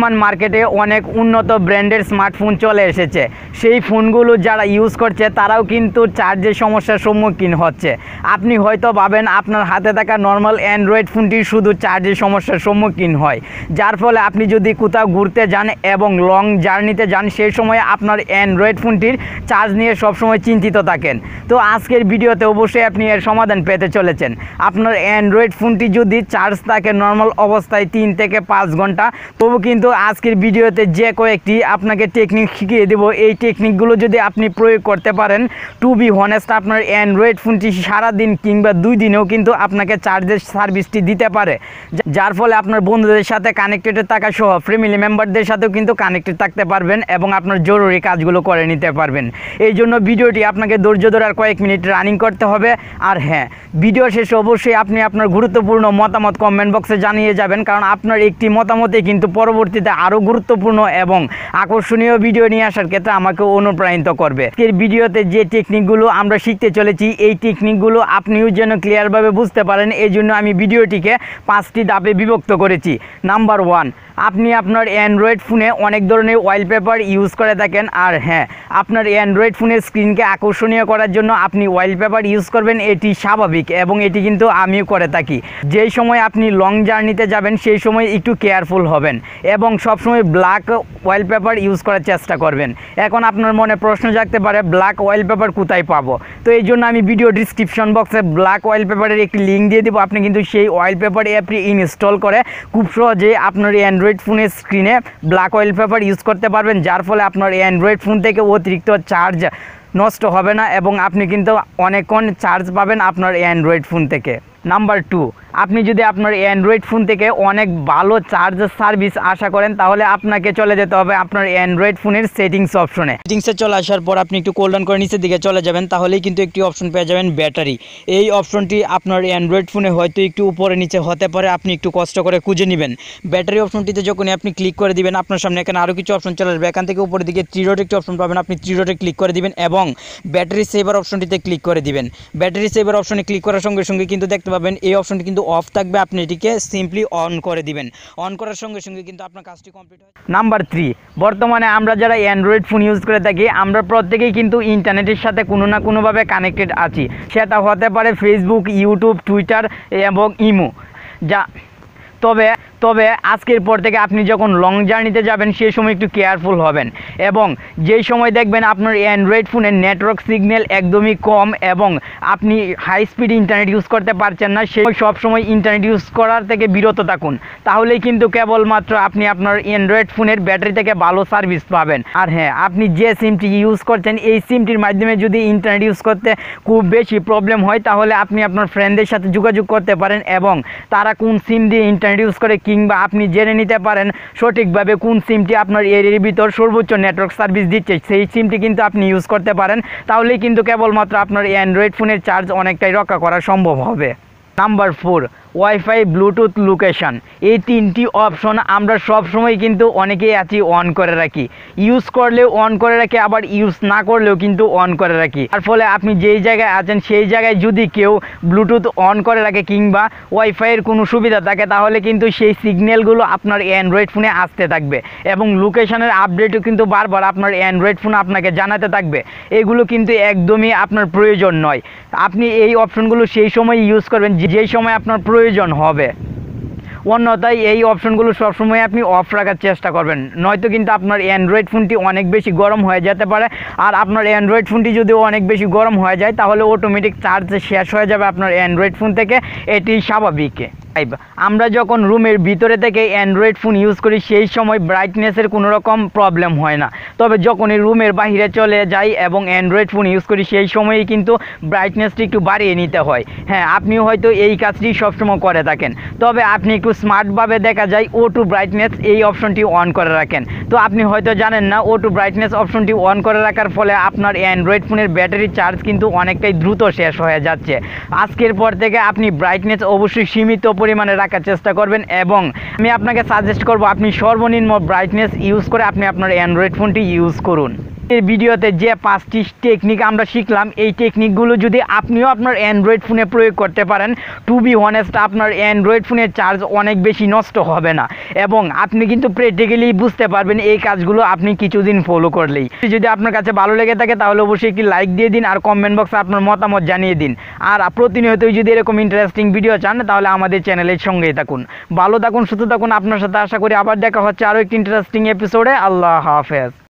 বর্তমান মার্কেটে অনেক উন্নত ব্র্যান্ডের স্মার্টফোন চলে এসেছে সেই ফোনগুলো যারা ইউজ করছে তারাও কিন্তু চার্জের সমস্যার সম্মুখীন হচ্ছে আপনি হয়তো ভাবেন আপনার হাতে থাকা নর্মাল অ্যান্ড্রয়েড ফোনটি শুধু চার্জের সমস্যার সম্মুখীন হয় যার ফলে আপনি যদি কোথাও ঘুরতে যান এবং লং জার্নিতে যান সেই সময় আপনার অ্যান্ড্রয়েড ফোনটির চার্জ নিয়ে সবসময় চিন্তিত থাকেন তো আজকের ভিডিওতে অবশ্যই আপনি এর সমাধান পেতে চলেছেন আপনার অ্যান্ড্রয়েড ফোনটি যদি চার্জ থাকে নর্মাল অবস্থায় তিন থেকে পাঁচ ঘন্টা তবু কিন্তু কিন্তু আজকের ভিডিওতে যে কয়েকটি আপনাকে টেকনিক শিখিয়ে দেব এই টেকনিকগুলো যদি আপনি প্রয়োগ করতে পারেন টু বি হনেস্ট আপনার অ্যান্ড্রয়েড ফোনটি সারাদিন কিংবা দুই দিনেও কিন্তু আপনাকে চার্জের সার্ভিসটি দিতে পারে যার ফলে আপনার বন্ধুদের সাথে কানেক্টেড থাকা সহ ফ্যামিলি মেম্বারদের সাথেও কিন্তু কানেক্টেড থাকতে পারবেন এবং আপনার জরুরি কাজগুলো করে নিতে পারবেন এই জন্য ভিডিওটি আপনাকে ধৈর্য ধরার কয়েক মিনিট রানিং করতে হবে আর হ্যাঁ ভিডিও শেষে অবশ্যই আপনি আপনার গুরুত্বপূর্ণ মতামত কমেন্ট বক্সে জানিয়ে যাবেন কারণ আপনার একটি মতামতে কিন্তু পরবর্তী পরবর্তীতে আরও গুরুত্বপূর্ণ এবং আকর্ষণীয় ভিডিও নিয়ে আসার ক্ষেত্রে আমাকে অনুপ্রাণিত করবে আজকের ভিডিওতে যে টেকনিকগুলো আমরা শিখতে চলেছি এই টেকনিকগুলো আপনিও যেন ক্লিয়ারভাবে বুঝতে পারেন এই জন্য আমি ভিডিওটিকে পাঁচটি ধাপে বিভক্ত করেছি নাম্বার ওয়ান আপনি আপনার অ্যান্ড্রয়েড ফোনে অনেক ধরনের ওয়ালপেপার ইউজ করে থাকেন আর হ্যাঁ আপনার অ্যান্ড্রয়েড ফোনের স্ক্রিনকে আকর্ষণীয় করার জন্য আপনি ওয়ালপেপার ইউজ করবেন এটি স্বাভাবিক এবং এটি কিন্তু আমিও করে থাকি যেই সময় আপনি লং জার্নিতে যাবেন সেই সময় একটু কেয়ারফুল হবেন এবং সবসময় ব্ল্যাক ওয়ালপেপার ইউজ করার চেষ্টা করবেন এখন আপনার মনে প্রশ্ন জাগতে পারে ব্ল্যাক ওয়ালপেপার কোথায় পাবো তো এই জন্য আমি ভিডিও ডিসক্রিপশন বক্সে ব্ল্যাক ওয়ালপেপারের একটি লিঙ্ক দিয়ে দেবো আপনি কিন্তু সেই ওয়ালপেপার অ্যাপটি ইনস্টল করে খুব সহজেই আপনার অ্যান্ড্রয়েড অ্যান্ড্রয়েড ফোনের স্ক্রিনে ব্ল্যাক অয়েল পেপার ইউজ করতে পারবেন যার ফলে আপনার অ্যান্ড্রয়েড ফোন থেকে অতিরিক্ত চার্জ নষ্ট হবে না এবং আপনি কিন্তু অনেকক্ষণ চার্জ পাবেন আপনার অ্যান্ড্রয়েড ফোন থেকে নাম্বার টু আপনি যদি আপনার অ্যান্ড্রয়েড ফোন থেকে অনেক ভালো চার্জার সার্ভিস আশা করেন তাহলে আপনাকে চলে যেতে হবে আপনার অ্যান্ড্রয়েড ফোনের সেটিংস অপশনে সেটিংসে চলে আসার পর আপনি একটু কোল্ড করে নিচের দিকে চলে যাবেন তাহলেই কিন্তু একটি অপশন পেয়ে যাবেন ব্যাটারি এই অপশনটি আপনার অ্যান্ড্রয়েড ফোনে হয়তো একটু উপরে নিচে হতে পারে আপনি একটু কষ্ট করে খুঁজে নেবেন ব্যাটারি অপশনটিতে যখনই আপনি ক্লিক করে দিবেন আপনার সামনে এখানে আরও কিছু অপশন চলে আসবে এখান থেকে উপরের দিকে ত্রিরোড একটি অপশন পাবেন আপনি ত্রিরোডে ক্লিক করে দিবেন এবং ব্যাটারি সেভার অপশনটিতে ক্লিক করে দিবেন ব্যাটারি সেভার অপশনে ক্লিক করার সঙ্গে সঙ্গে কিন্তু দেখতে পাবেন এই অপশনটি কিন্তু অফ থাকবে আপনি এটিকে সিম্পলি অন করে দিবেন অন করার সঙ্গে সঙ্গে কিন্তু আপনার কাজটি কমপ্লিট হয় নাম্বার থ্রি বর্তমানে আমরা যারা অ্যান্ড্রয়েড ফোন ইউজ করে থাকি আমরা প্রত্যেকেই কিন্তু ইন্টারনেটের সাথে কোনো না কোনোভাবে কানেক্টেড আছি সেটা হতে পারে ফেসবুক ইউটিউব টুইটার এবং ইমো যা তবে তবে আজকের পর থেকে আপনি যখন লং জার্নিতে যাবেন সেই সময় একটু কেয়ারফুল হবেন এবং যেই সময় দেখবেন আপনার অ্যান্ড্রয়েড ফোনের নেটওয়ার্ক সিগন্যাল একদমই কম এবং আপনি হাই স্পিড ইন্টারনেট ইউজ করতে পারছেন না সেই সব সময় ইন্টারনেট ইউজ করার থেকে বিরত থাকুন তাহলেই কিন্তু কেবলমাত্র আপনি আপনার অ্যান্ড্রয়েড ফোনের ব্যাটারি থেকে ভালো সার্ভিস পাবেন আর হ্যাঁ আপনি যে সিমটি ইউজ করছেন এই সিমটির মাধ্যমে যদি ইন্টারনেট ইউজ করতে খুব বেশি প্রবলেম হয় তাহলে আপনি আপনার ফ্রেন্ডদের সাথে যোগাযোগ করতে পারেন এবং তারা কোন সিম দিয়ে ইন্টারনেট ইউজ করে কিংবা আপনি জেনে নিতে পারেন সঠিকভাবে কোন সিমটি আপনার এরিয়ার ভিতর সর্বোচ্চ নেটওয়ার্ক সার্ভিস দিচ্ছে সেই সিমটি কিন্তু আপনি ইউজ করতে পারেন তাহলেই কিন্তু কেবলমাত্র আপনার অ্যান্ড্রয়েড ফোনের চার্জ অনেকটাই রক্ষা করা সম্ভব হবে number four WiFi Bluetooth location এই তিনটি অপশন আমরা সব সময় কিন্তু অনেকেই আছি অন করে রাখি ইউজ করলে অন করে রাখি আবার ইউজ না করলেও কিন্তু অন করে রাখি তার ফলে আপনি যেই জায়গায় আছেন সেই জায়গায় যদি কেউ ব্লুটুথ অন করে রাখে কিংবা ওয়াইফাইয়ের কোনো সুবিধা থাকে তাহলে কিন্তু সেই সিগন্যালগুলো আপনার অ্যান্ড্রয়েড ফোনে আসতে থাকবে এবং লোকেশানের আপডেটও কিন্তু বারবার আপনার অ্যান্ড্রয়েড ফোন আপনাকে জানাতে থাকবে এগুলো কিন্তু একদমই আপনার প্রয়োজন নয় আপনি এই অপশনগুলো সেই সময় ইউজ করবেন যেই সময় আপনার প্রয়োজন হবে অন্যথায় এই অপশনগুলো সবসময় আপনি অফ রাখার চেষ্টা করবেন নয়তো কিন্তু আপনার অ্যান্ড্রয়েড ফোনটি অনেক বেশি গরম হয়ে যেতে পারে আর আপনার অ্যান্ড্রয়েড ফোনটি যদি অনেক বেশি গরম হয়ে যায় তাহলে অটোমেটিক চার্জ শেষ হয়ে যাবে আপনার অ্যান্ড্রয়েড ফোন থেকে এটি স্বাভাবিক ফাইভ আমরা যখন রুমের ভিতরে থেকে অ্যান্ড্রয়েড ফোন ইউজ করি সেই সময় ব্রাইটনেসের কোনো রকম প্রবলেম হয় না তবে যখন এই রুমের বাহিরে চলে যাই এবং অ্যান্ড্রয়েড ফোন ইউজ করি সেই সময়ই কিন্তু ব্রাইটনেসটি একটু বাড়িয়ে নিতে হয় হ্যাঁ আপনিও হয়তো এই কাজটি সবসময় করে থাকেন তবে আপনি একটু স্মার্টভাবে দেখা যায় ও টু ব্রাইটনেস এই অপশনটি অন করে রাখেন তো আপনি হয়তো জানেন না ও টু ব্রাইটনেস অপশনটি অন করে রাখার ফলে আপনার অ্যান্ড্রয়েড ফোনের ব্যাটারি চার্জ কিন্তু অনেকটাই দ্রুত শেষ হয়ে যাচ্ছে আজকের পর থেকে আপনি ব্রাইটনেস অবশ্যই সীমিত পরি পরিমাণে রাখার চেষ্টা করবেন এবং আমি আপনাকে সাজেস্ট করব আপনি সর্বনিম্ন ব্রাইটনেস ইউজ করে আপনি আপনার অ্যান্ড্রয়েড ফোনটি ইউজ করুন এই ভিডিওতে যে পাঁচটি টেকনিক আমরা শিখলাম এই টেকনিকগুলো যদি আপনিও আপনার অ্যান্ড্রয়েড ফোনে প্রয়োগ করতে পারেন টু বি অনেস্ট আপনার অ্যান্ড্রয়েড ফোনের চার্জ অনেক বেশি নষ্ট হবে না এবং আপনি কিন্তু প্র্যাকটিক্যালি বুঝতে পারবেন এই কাজগুলো আপনি কিছুদিন ফলো করলেই যদি আপনার কাছে ভালো লেগে থাকে তাহলে অবশ্যই একটি লাইক দিয়ে দিন আর কমেন্ট বক্সে আপনার মতামত জানিয়ে দিন আর প্রতিনিয়ত যদি এরকম ইন্টারেস্টিং ভিডিও চান তাহলে আমাদের চ্যানেলের সঙ্গেই থাকুন ভালো থাকুন সুস্থ থাকুন আপনার সাথে আশা করি আবার দেখা হচ্ছে আরও একটি ইন্টারেস্টিং এপিসোডে আল্লাহ হাফেজ